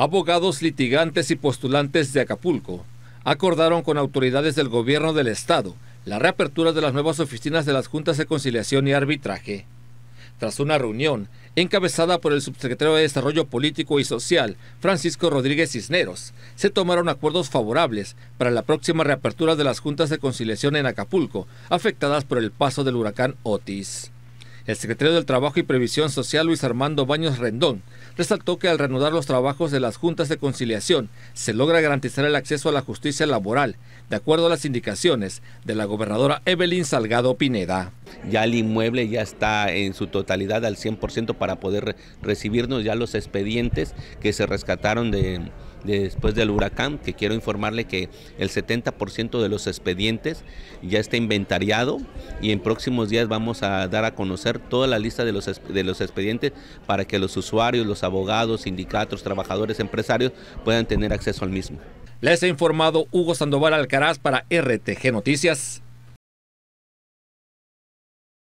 Abogados, litigantes y postulantes de Acapulco acordaron con autoridades del gobierno del estado la reapertura de las nuevas oficinas de las juntas de conciliación y arbitraje. Tras una reunión encabezada por el subsecretario de Desarrollo Político y Social, Francisco Rodríguez Cisneros, se tomaron acuerdos favorables para la próxima reapertura de las juntas de conciliación en Acapulco, afectadas por el paso del huracán Otis. El secretario del Trabajo y Previsión Social, Luis Armando Baños Rendón, resaltó que al reanudar los trabajos de las juntas de conciliación, se logra garantizar el acceso a la justicia laboral, de acuerdo a las indicaciones de la gobernadora Evelyn Salgado Pineda. Ya el inmueble ya está en su totalidad al 100% para poder recibirnos ya los expedientes que se rescataron de después del huracán, que quiero informarle que el 70% de los expedientes ya está inventariado y en próximos días vamos a dar a conocer toda la lista de los, de los expedientes para que los usuarios, los abogados, sindicatos, trabajadores, empresarios puedan tener acceso al mismo. Les ha informado Hugo Sandoval Alcaraz para RTG Noticias.